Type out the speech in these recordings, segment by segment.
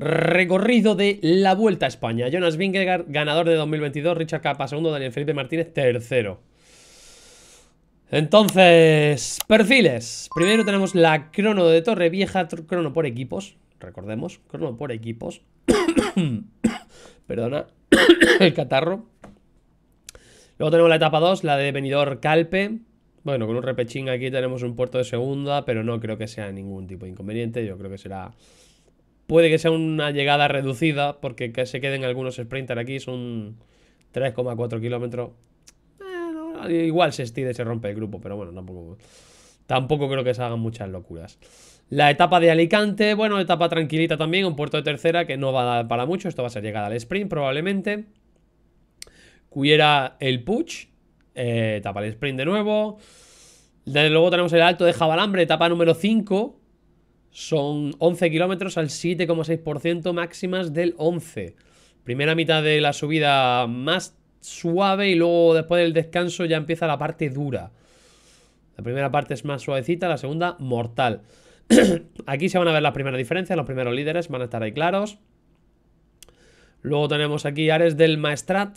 Recorrido de la Vuelta a España. Jonas Vingegaard, ganador de 2022. Richard Capa, segundo. Daniel Felipe Martínez, tercero. Entonces, perfiles. Primero tenemos la crono de Torre Vieja, crono por equipos. Recordemos, crono por equipos. Perdona, el catarro. Luego tenemos la etapa 2, la de Benidorm Calpe. Bueno, con un repechín aquí tenemos un puerto de segunda, pero no creo que sea ningún tipo de inconveniente. Yo creo que será Puede que sea una llegada reducida, porque se queden algunos sprinter aquí, son 3,4 kilómetros. Eh, igual se y se rompe el grupo, pero bueno, tampoco, creo que se hagan muchas locuras. La etapa de Alicante, bueno, etapa tranquilita también, un puerto de tercera que no va a dar para mucho, esto va a ser llegada al sprint probablemente. Cuiera el Puch, eh, etapa al sprint de nuevo. luego tenemos el alto de Jabalambre, etapa número 5, son 11 kilómetros al 7,6% máximas del 11. Primera mitad de la subida más suave y luego después del descanso ya empieza la parte dura. La primera parte es más suavecita, la segunda mortal. Aquí se van a ver las primeras diferencias, los primeros líderes van a estar ahí claros. Luego tenemos aquí Ares del Maestrat.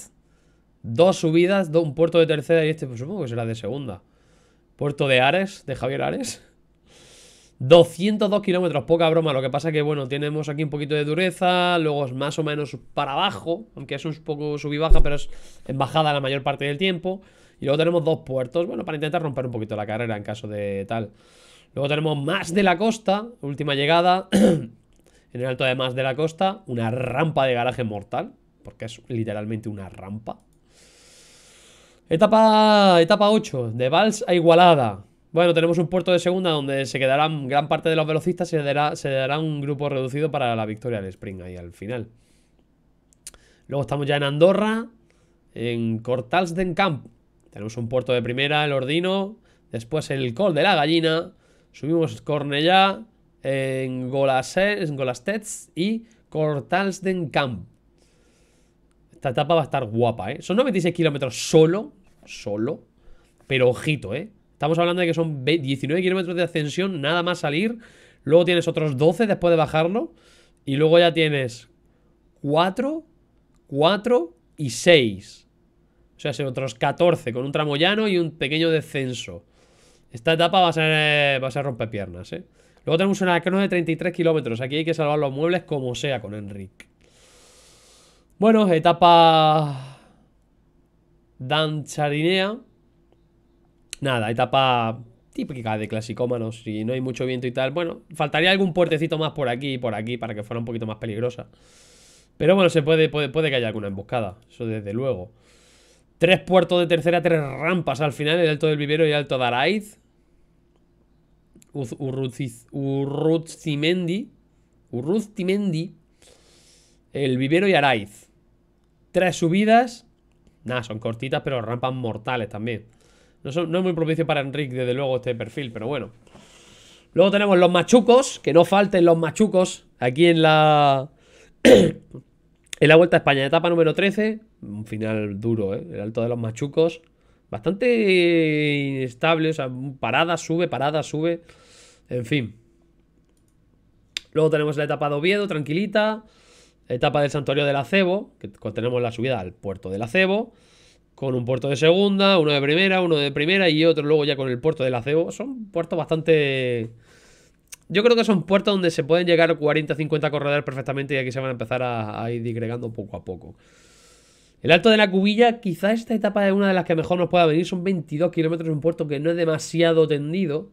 Dos subidas, un puerto de tercera y este por pues supongo que será de segunda. Puerto de Ares, de Javier Ares. 202 kilómetros, poca broma. Lo que pasa que, bueno, tenemos aquí un poquito de dureza, luego es más o menos para abajo, aunque es un poco sub y baja, pero es en bajada la mayor parte del tiempo. Y luego tenemos dos puertos, bueno, para intentar romper un poquito la carrera en caso de tal. Luego tenemos más de la costa, última llegada. en el alto de más de la costa, una rampa de garaje mortal, porque es literalmente una rampa. Etapa, etapa 8, de Vals a Igualada. Bueno, tenemos un puerto de segunda donde se quedarán gran parte de los velocistas se se dará un grupo reducido para la victoria del Spring ahí al final. Luego estamos ya en Andorra, en Cortals de Tenemos un puerto de primera, el Ordino, después el Col de la Gallina, subimos Cornellá, en, Golastets y Cortals Esta etapa va a estar guapa, ¿eh? Son 96 kilómetros solo, solo, pero ojito, ¿eh? Estamos hablando de que son 19 kilómetros de ascensión, nada más salir. Luego tienes otros 12 después de bajarlo. Y luego ya tienes 4, 4 y 6. O sea, son otros 14 con un tramo llano y un pequeño descenso. Esta etapa va a ser, eh, va a ser rompepiernas, ¿eh? Luego tenemos una crono de 33 kilómetros. Aquí hay que salvar los muebles como sea con Enric. Bueno, etapa... Dancharinea nada, etapa típica de clasicómanos. Si no hay mucho viento y tal, bueno, faltaría algún puertecito más por aquí y por aquí para que fuera un poquito más peligrosa. Pero bueno, se puede, puede, que haya alguna emboscada, eso desde luego. Tres puertos de tercera, tres rampas al final, el Alto del Vivero y Alto de Araiz. Urruztimendi. Urruztimendi. El Vivero y Araiz. Tres subidas. Nada, son cortitas, pero rampas mortales también. No, es muy propicio para Enrique, desde luego, este perfil, pero bueno. Luego tenemos los machucos, que no falten los machucos aquí en la... en la Vuelta a España, etapa número 13. Un final duro, ¿eh? El alto de los machucos. Bastante inestable, o sea, parada, sube, parada, sube. En fin. Luego tenemos la etapa de Oviedo, tranquilita. Etapa del Santuario del Acebo, que tenemos la subida al puerto del Acebo con un puerto de segunda, uno de primera, uno de primera y otro luego ya con el puerto del acebo. Son puertos bastante... Yo creo que son puertos donde se pueden llegar 40 50 corredores perfectamente y aquí se van a empezar a, ir digregando poco a poco. El Alto de la Cubilla, quizá esta etapa es una de las que mejor nos pueda venir. Son 22 kilómetros, un puerto que no es demasiado tendido.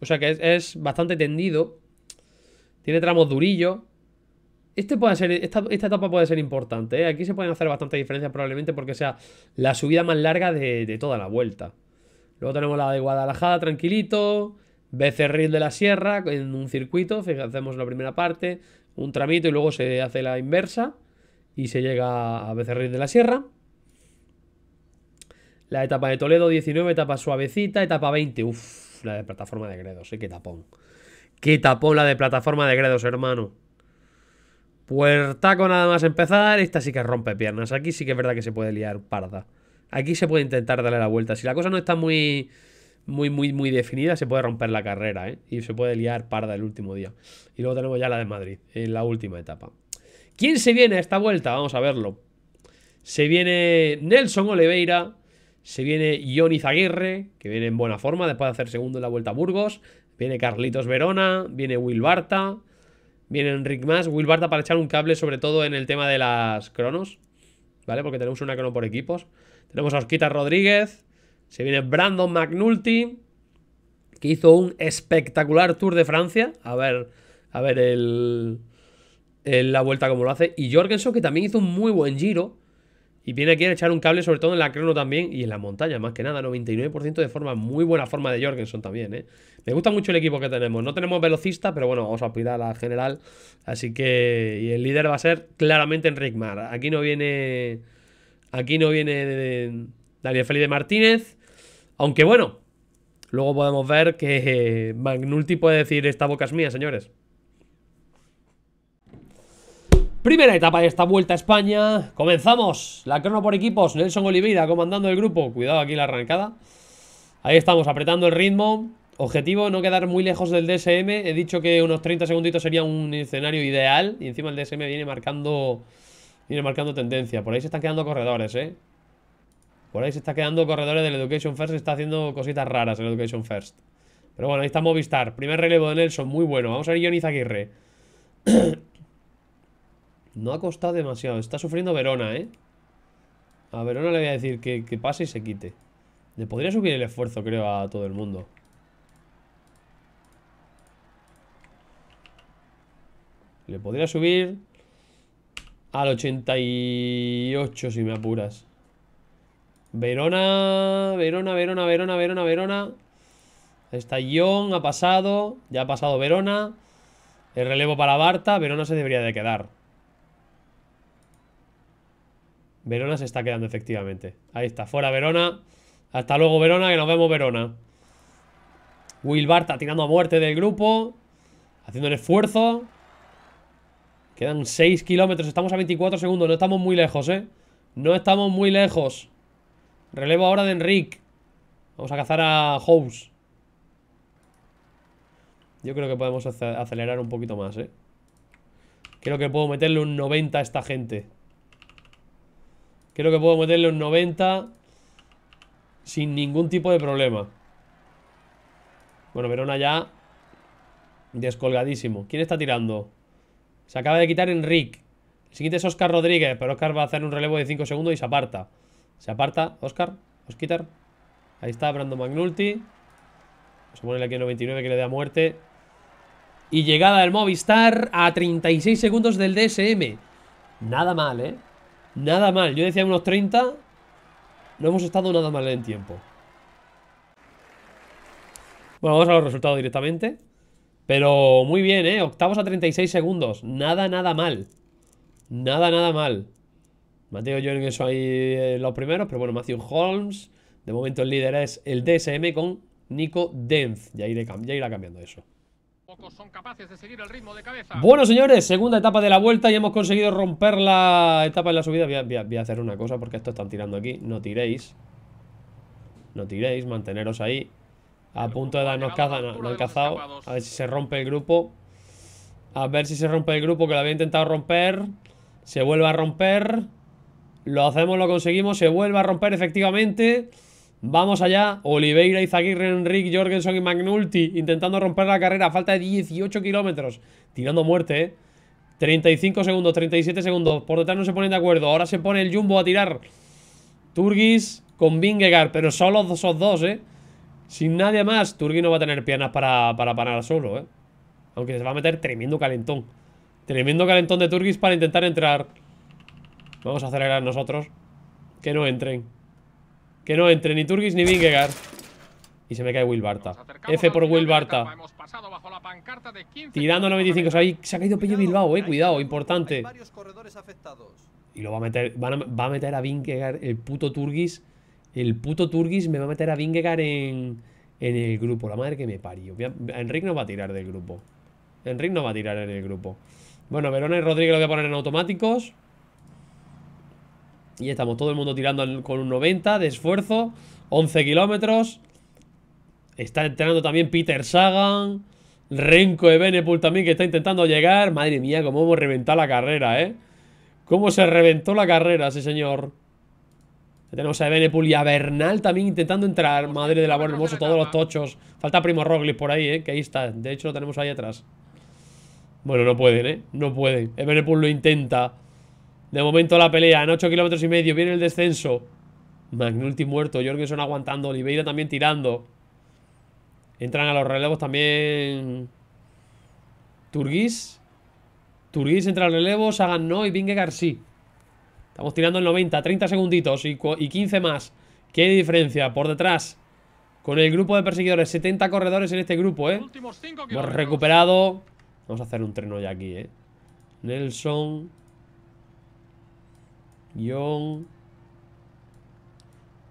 O sea que es, es bastante tendido. Tiene tramos durillos. Este puede ser, esta, etapa puede ser importante. ¿eh? Aquí se pueden hacer bastantes diferencias probablemente porque sea la subida más larga de, toda la vuelta. Luego tenemos la de Guadalajara, tranquilito. Becerril de la Sierra en un circuito. Hacemos la primera parte, un tramito y luego se hace la inversa. Y se llega a Becerril de la Sierra. La etapa de Toledo 19, etapa suavecita, etapa 20. Uff, la de plataforma de Gredos, ¿eh? qué tapón. Qué tapón la de plataforma de Gredos, hermano. Puertaco nada más empezar. Esta sí que rompe piernas. Aquí sí que es verdad que se puede liar parda. Aquí se puede intentar darle la vuelta. Si la cosa no está muy, muy, muy, muy definida, se puede romper la carrera, ¿eh? Y se puede liar parda el último día. Y luego tenemos ya la de Madrid, en la última etapa. ¿Quién se viene a esta vuelta? Vamos a verlo. Se viene Nelson Oliveira. Se viene Johnny Zaguirre, que viene en buena forma después de hacer segundo en la Vuelta a Burgos. Viene Carlitos Verona. Viene Will Barta. Viene Rick más. Will Barta para echar un cable, sobre todo en el tema de las cronos. ¿Vale? Porque tenemos una crono por equipos. Tenemos a Osquita Rodríguez. Se viene Brandon McNulty. Que hizo un espectacular Tour de Francia. A ver, a ver el, el la vuelta como lo hace. Y Jorgensen, que también hizo un muy buen giro. Y viene aquí a echar un cable, sobre todo en la crono también y en la montaña, más que nada. 99% de forma, muy buena forma de Jorgensen también, ¿eh? Me gusta mucho el equipo que tenemos. No tenemos velocista, pero bueno, vamos a cuidar a la general. Así que. Y el líder va a ser claramente Enric Mar. Aquí no viene. Aquí no viene Daniel Felipe Martínez. Aunque bueno, luego podemos ver que eh, Magnulti puede decir esta boca es mía, señores. Primera etapa de esta Vuelta a España. Comenzamos. La crono por equipos. Nelson Oliveira comandando el grupo. Cuidado aquí la arrancada. Ahí estamos, apretando el ritmo. Objetivo, no quedar muy lejos del DSM. He dicho que unos 30 segunditos sería un escenario ideal. Y encima el DSM viene marcando, viene marcando tendencia. Por ahí se están quedando corredores, ¿eh? Por ahí se está quedando corredores del Education First. Se está haciendo cositas raras el Education First. Pero bueno, ahí está Movistar. Primer relevo de Nelson, muy bueno. Vamos a ver Ioniz Aguirre. No ha costado demasiado. Está sufriendo Verona, ¿eh? A Verona le voy a decir que, pase y se quite. Le podría subir el esfuerzo, creo, a todo el mundo. Le podría subir al 88 si me apuras. Verona, Verona, Verona, Verona, Verona, Verona. Estallón ha pasado, ya ha pasado Verona. El relevo para Barta, Verona se debería de quedar. Verona se está quedando efectivamente. Ahí está, fuera Verona. Hasta luego Verona, que nos vemos Verona. Will willbarta tirando a muerte del grupo. Haciendo el esfuerzo. Quedan 6 kilómetros. Estamos a 24 segundos. No estamos muy lejos, ¿eh? No estamos muy lejos. Relevo ahora de Enric. Vamos a cazar a House. Yo creo que podemos acelerar un poquito más, ¿eh? Creo que puedo meterle un 90 a esta gente. Creo que puedo meterle un 90 sin ningún tipo de problema. Bueno, Verona ya descolgadísimo. ¿Quién está tirando? Se acaba de quitar Enric. El siguiente es Oscar Rodríguez, pero Oscar va a hacer un relevo de 5 segundos y se aparta. Se aparta, Oscar, quitar. Ahí está Brandon Magnulti. Vamos a ponerle aquí el 99 que le da muerte. Y llegada del Movistar a 36 segundos del DSM. Nada mal, ¿eh? Nada mal, yo decía unos 30 No hemos estado nada mal en tiempo Bueno, vamos a los resultados directamente Pero muy bien, ¿eh? Octavos a 36 segundos Nada, nada mal Nada, nada mal Mateo en eso ahí eh, los primeros Pero bueno, Matthew Holmes De momento el líder es el DSM con Nico Denz ya irá cambiando eso son capaces de seguir el de Bueno, señores, segunda etapa de la vuelta y hemos conseguido romper la etapa en la subida. Voy a, hacer una cosa porque esto están tirando aquí. No tiréis. No tiréis, manteneros ahí. A punto de darnos caza, no, no han cazado. A ver si se rompe el grupo. A ver si se rompe el grupo que lo había intentado romper. Se vuelve a romper. Lo hacemos, lo conseguimos. Se vuelve a romper efectivamente. Vamos allá, Oliveira, Izaguirre, Enrique, Jorgensen y Magnulti intentando romper la carrera falta de 18 kilómetros. Tirando muerte, ¿eh? 35 segundos, 37 segundos. Por detrás no se ponen de acuerdo. Ahora se pone el Jumbo a tirar. Turgis con Vingegaard, pero solo esos dos, ¿eh? Sin nadie más. Turgis no va a tener piernas para, parar solo, ¿eh? Aunque se va a meter tremendo calentón. Tremendo calentón de Turgis para intentar entrar. Vamos a acelerar nosotros. Que no entren. Que no entre ni Turgis ni Vingegaard. Y se me cae Will Barta. F por Will Barta. Tirando 95. Se ha, se ha caído Pello Bilbao, eh. Cuidado, importante. Y lo va a meter. va a meter a Vingegaard el puto Turgis. El puto Turgis me va a meter a Vingegaard en, en el grupo. La madre que me parió. Enrique no va a tirar del grupo. Enrique no va a tirar en el grupo. Bueno, Verona y Rodríguez lo voy a poner en automáticos. Y estamos todo el mundo tirando con un 90 de esfuerzo. 11 kilómetros. Está entrenando también Peter Sagan. Renko de también que está intentando llegar. Madre mía, cómo hemos reventado la carrera, ¿eh? Cómo se reventó la carrera, sí señor. Tenemos a Benepul y a Bernal también intentando entrar. Madre de la buena hermoso, todos los tochos. Falta Primo Roglic por ahí, ¿eh? Que ahí está. De hecho, lo tenemos ahí atrás. Bueno, no pueden, ¿eh? No pueden. Ebenepul lo intenta. De momento la pelea, en 8 kilómetros y medio viene el descenso. Magnulti muerto, Jorgensen aguantando, Oliveira también tirando. Entran a los relevos también ¿Turgis? ¿Turgis entra al relevo? Sagan no y Vingegaard sí. Estamos tirando el 90, 30 segunditos y, y 15 más. ¿Qué diferencia? Por detrás, con el grupo de perseguidores, 70 corredores en este grupo, ¿eh? Hemos recuperado. Vamos a hacer un treno ya aquí, ¿eh? Nelson, Young.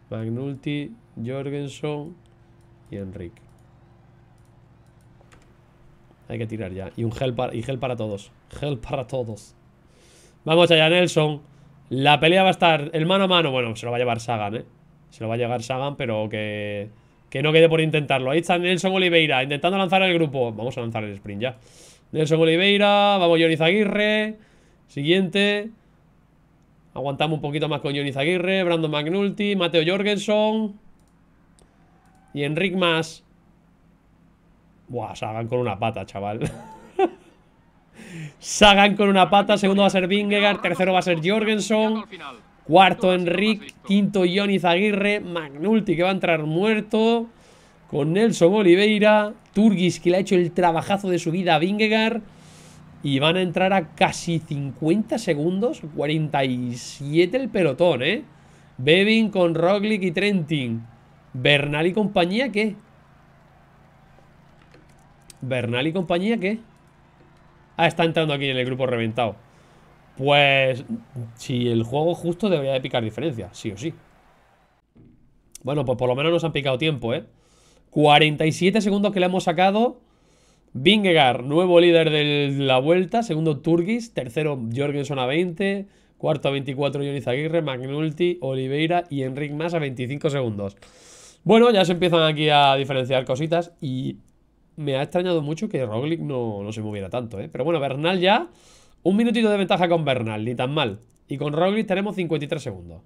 Magnulti, Jorgensen y Enrique. Hay que tirar ya. Y un gel para, todos. Gel para todos. Vamos allá, Nelson. La pelea va a estar el mano a mano. Bueno, se lo va a llevar Sagan, ¿eh? Se lo va a llevar Sagan, pero que, que no quede por intentarlo. Ahí está Nelson Oliveira intentando lanzar el grupo. Vamos a lanzar el sprint ya. Nelson Oliveira. Vamos, Johnny Aguirre. Siguiente. Aguantamos un poquito más con Johnny Zaguirre, Brandon McNulty, Mateo Jorgensen y Enric más. Buah, Sagan con una pata, chaval. Sagan con una pata, segundo va a ser Vingegaard, tercero va a ser Jorgensen, cuarto Enric, quinto Johnny Zaguirre, McNulty que va a entrar muerto, con Nelson Oliveira, Turgis que le ha hecho el trabajazo de su vida a Vingegaard. Y van a entrar a casi 50 segundos, 47 el pelotón, ¿eh? Bevin con Roglic y Trentin. Bernal y compañía, ¿qué? Bernal y compañía, ¿qué? Ah, está entrando aquí en el grupo reventado. Pues si el juego justo debería de picar diferencia, sí o sí. Bueno, pues por lo menos nos han picado tiempo, ¿eh? 47 segundos que le hemos sacado Vingegaard, nuevo líder de la vuelta. Segundo, Turgis. Tercero, Jorgensen a 20. Cuarto a 24, Joniz Aguirre, Magnulti, Oliveira y Enric más a 25 segundos. Bueno, ya se empiezan aquí a diferenciar cositas y me ha extrañado mucho que Roglic no, no se moviera tanto, ¿eh? Pero bueno, Bernal ya, un minutito de ventaja con Bernal, ni tan mal. Y con Roglic tenemos 53 segundos.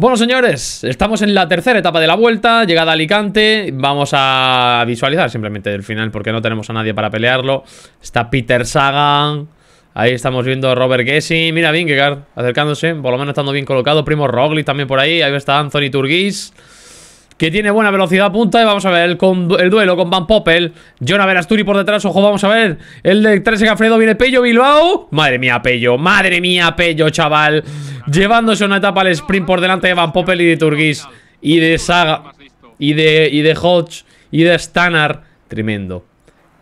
Bueno, señores, estamos en la tercera etapa de la vuelta, llegada a Alicante, vamos a visualizar simplemente el final porque no tenemos a nadie para pelearlo. Está Peter Sagan, ahí estamos viendo a Robert Gessi, mira Vingegaard acercándose, por lo menos estando bien colocado, Primo Roglic también por ahí, ahí está Anthony Turguis que tiene buena velocidad punta. Y vamos a ver el, el duelo con Van Poppel. Jonah Verasturi por detrás, ojo, vamos a ver. El de 13 Gafredo viene Pello Bilbao. Madre mía, Pello, madre mía, Pello, chaval. Llevándose una etapa al sprint por delante de Van Poppel y de Turgis Y de Saga. Y de, y de Hodge. Y de Stannard. Tremendo.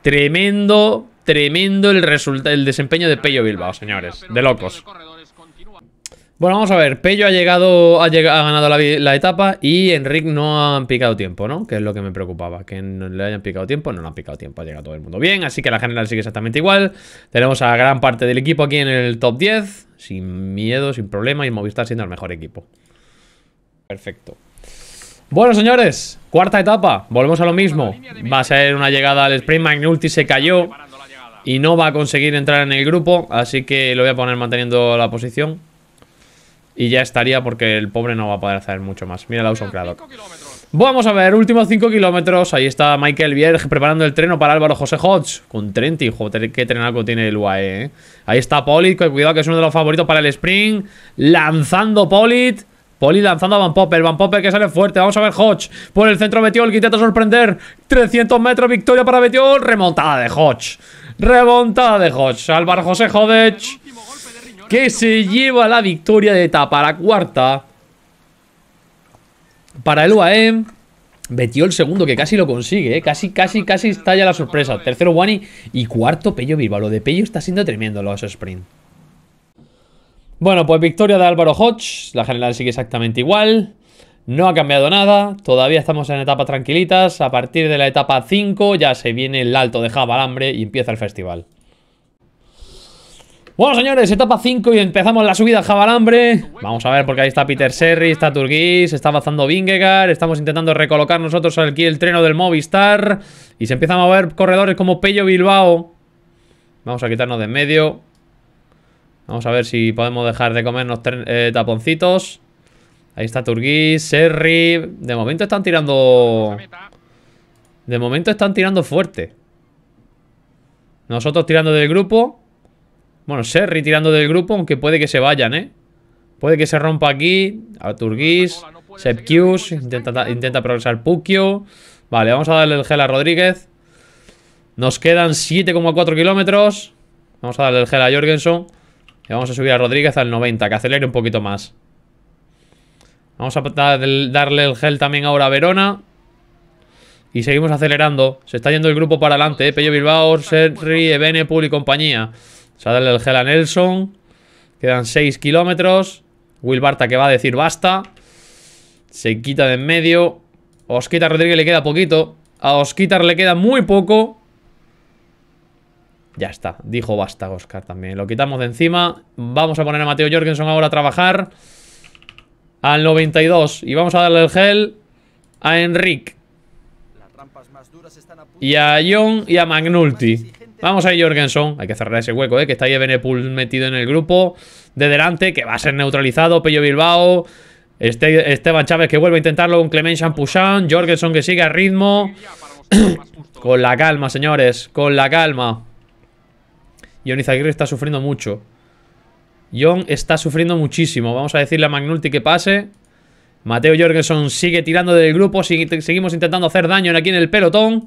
Tremendo, tremendo el, el desempeño de Pello Bilbao, señores. De locos. Bueno, vamos a ver, Pello ha llegado, ha, ganado la, etapa y Enric no han picado tiempo, ¿no? Que es lo que me preocupaba, que no le hayan picado tiempo, no, le han picado tiempo, ha llegado todo el mundo bien, así que la general sigue exactamente igual. Tenemos a gran parte del equipo aquí en el top 10, sin miedo, sin problema, y Movistar siendo el mejor equipo. Perfecto. Bueno, señores, cuarta etapa, volvemos a lo mismo. Va a ser una llegada al sprint, Magnulti se cayó y no va a conseguir entrar en el grupo, así que lo voy a poner manteniendo la posición. Y ya estaría porque el pobre no va a poder hacer mucho más. Mira el claro Vamos a ver, últimos 5 kilómetros. Ahí está Michael Vierge preparando el treno para Álvaro José Hodge. Con 30. joder, qué trenaco tiene el UAE. Eh. Ahí está Polit, cuidado que es uno de los favoritos para el sprint. Lanzando Polit. Poli lanzando a Van Popper, Van Popper que sale fuerte, vamos a ver Hodge, por el centro Betiol, que intenta sorprender, 300 metros, victoria para Betiol, remontada de Hodge, remontada de Hodge, Álvaro José Hodge, que se lleva la victoria de etapa, la cuarta. Para el UAE, metió el segundo, que casi lo consigue, ¿eh? casi, casi, casi estalla la sorpresa. Tercero Wani y cuarto Pello Bilbao. Lo de Pello está siendo tremendo su sprint. Bueno, pues victoria de Álvaro Hodge. La general sigue exactamente igual. No ha cambiado nada, todavía estamos en etapa tranquilitas. A partir de la etapa 5 ya se viene el alto de Jabalambre y empieza el festival. Bueno, señores, etapa 5 y empezamos la subida a jabalambre. Vamos a ver, porque ahí está Peter Serry, está Turguis, está avanzando Vingegaard. Estamos intentando recolocar nosotros aquí el treno del Movistar. Y se empiezan a mover corredores como Pello Bilbao. Vamos a quitarnos de en medio. Vamos a ver si podemos dejar de comernos eh, taponcitos. Ahí está Turguis, Serri. De momento están tirando... De momento están tirando fuerte. Nosotros tirando del grupo. Bueno, Serri tirando del grupo, aunque puede que se vayan, ¿eh? Puede que se rompa aquí. Arturguis, Sepkius, intenta, intenta progresar Pukio. Vale, vamos a darle el gel a Rodríguez. Nos quedan 7,4 kilómetros. Vamos a darle el gel a Jorgensen. Y vamos a subir a Rodríguez al 90, que acelere un poquito más. Vamos a darle el gel también ahora a Verona. Y seguimos acelerando. Se está yendo el grupo para adelante, ¿eh? Pello Bilbao, Serri, y compañía va a darle el gel a Nelson. Quedan 6 kilómetros. Will Barta que va a decir basta. Se quita de en medio. Osquita Rodríguez le queda poquito. A Osquitar le queda muy poco. Ya está. Dijo basta Oscar también. Lo quitamos de encima. Vamos a poner a Mateo Jorgensen ahora a trabajar. Al 92. Y vamos a darle el gel a Enric. Y a John y a Magnulti. Vamos ahí, Jorgensen. Hay que cerrar ese hueco, ¿eh? Que está ahí metido en el grupo de delante, que va a ser neutralizado. Pello Bilbao. Este, Esteban Chávez que vuelve a intentarlo un Clement Champushan. Jorgensen que sigue al ritmo. con la calma, señores. Con la calma. John Aguirre está sufriendo mucho. John está sufriendo muchísimo. Vamos a decirle a Magnulti que pase. Mateo Jorgensen sigue tirando del grupo. seguimos intentando hacer daño aquí en el pelotón.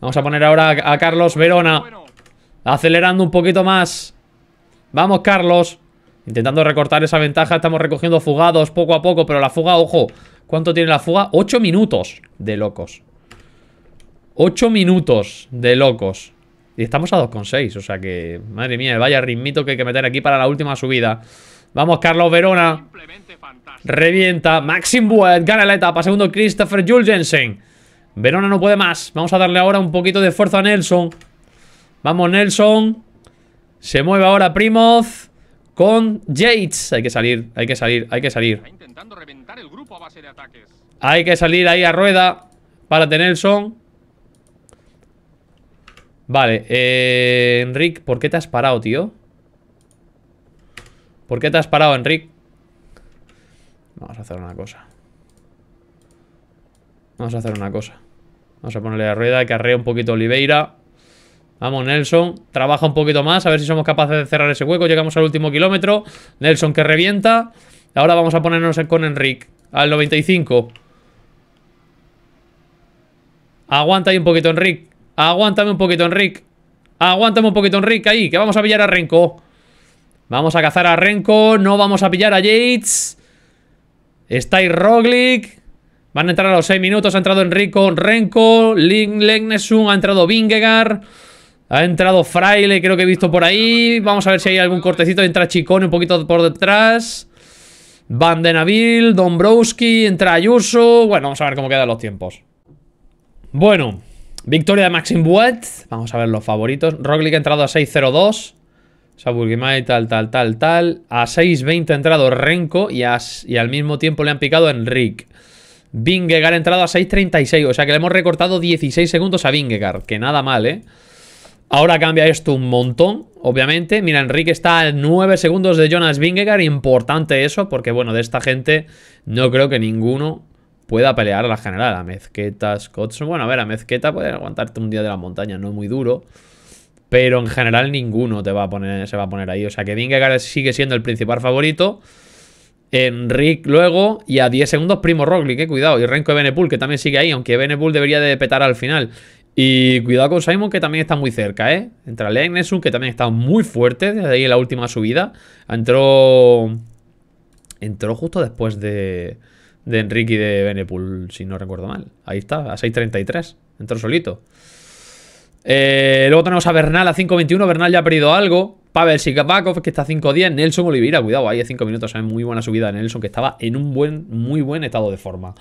Vamos a poner ahora a Carlos Verona. Acelerando un poquito más. Vamos, Carlos. Intentando recortar esa ventaja. Estamos recogiendo fugados poco a poco. Pero la fuga, ojo. ¿Cuánto tiene la fuga? 8 minutos de locos. 8 minutos de locos. Y estamos a 2,6. O sea que, madre mía, vaya ritmito que hay que meter aquí para la última subida. Vamos, Carlos Verona. Revienta. Maxim Buet gana la etapa. Segundo, Christopher Julgensen. Verona no puede más. Vamos a darle ahora un poquito de esfuerzo a Nelson. Vamos, Nelson. Se mueve ahora Primoz con Yates. Hay que salir, hay que salir, hay que salir. Hay que salir ahí a rueda. Párate, Nelson. Vale, eh, Enric, ¿por qué te has parado, tío? ¿Por qué te has parado, Enric? Vamos a hacer una cosa. Vamos a hacer una cosa. Vamos a ponerle la rueda, que arrea un poquito Oliveira. Vamos, Nelson. Trabaja un poquito más, a ver si somos capaces de cerrar ese hueco. Llegamos al último kilómetro. Nelson que revienta. Ahora vamos a ponernos con Enric. Al 95. Aguanta ahí un poquito, Enric. Aguántame un poquito, Enric. Aguántame un poquito, Enric, ahí, que vamos a pillar a Renko. Vamos a cazar a Renko, no vamos a pillar a Yates. Está ahí Roglic. Van a entrar a los 6 minutos. Ha entrado Enrico Renko. Legnesun. Ha entrado Vingegaard. Ha entrado Fraile, creo que he visto por ahí. Vamos a ver si hay algún cortecito. Entra Chicone un poquito por detrás. Van de Nabil, Dombrowski, entra Ayuso. Bueno, vamos a ver cómo quedan los tiempos. Bueno, victoria de Maxim Buet. Vamos a ver los favoritos. Roglic ha entrado a 6-0-2. tal, tal, tal, tal. A 620 ha entrado Renko y, al mismo tiempo le han picado a Vingegaard ha entrado a 6.36, o sea que le hemos recortado 16 segundos a Vingegaard, que nada mal, ¿eh? Ahora cambia esto un montón, obviamente. Mira, Enrique está a 9 segundos de Jonas Vingegaard, importante eso, porque bueno, de esta gente no creo que ninguno pueda pelear a la general. A Mezqueta, Scottson, bueno, a ver, a Mezqueta puede aguantarte un día de la montaña, no es muy duro. Pero en general ninguno te va a poner, se va a poner ahí. O sea que Vingegaard sigue siendo el principal favorito. Enric luego y a 10 segundos Primo Roglic, que eh, cuidado. Y Renko Benepool, que también sigue ahí, aunque Benepool debería de petar al final. Y cuidado con Simon, que también está muy cerca, ¿eh? Entra Legneson, que también está muy fuerte desde ahí en la última subida. Entró... Entró justo después de, de Enrique y de Venepool, si no recuerdo mal. Ahí está, a 6.33. Entró solito. Eh, luego tenemos a Bernal a 5.21. Bernal ya ha perdido algo. Pavel Sikavakov, que está 5-10. Nelson Oliveira, cuidado, ahí a 5 minutos. ¿sabes? Muy buena subida de Nelson, que estaba en un buen, muy buen estado de forma.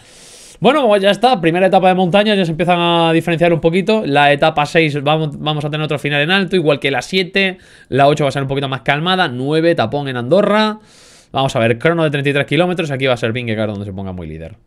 Bueno, pues ya está, primera etapa de montaña, ya se empiezan a diferenciar un poquito. La etapa 6 vamos, vamos, a tener otro final en alto, igual que la 7. La 8 va a ser un poquito más calmada, 9 tapón en Andorra. Vamos a ver, crono de 33 kilómetros, aquí va a ser Vingegaard donde se ponga muy líder.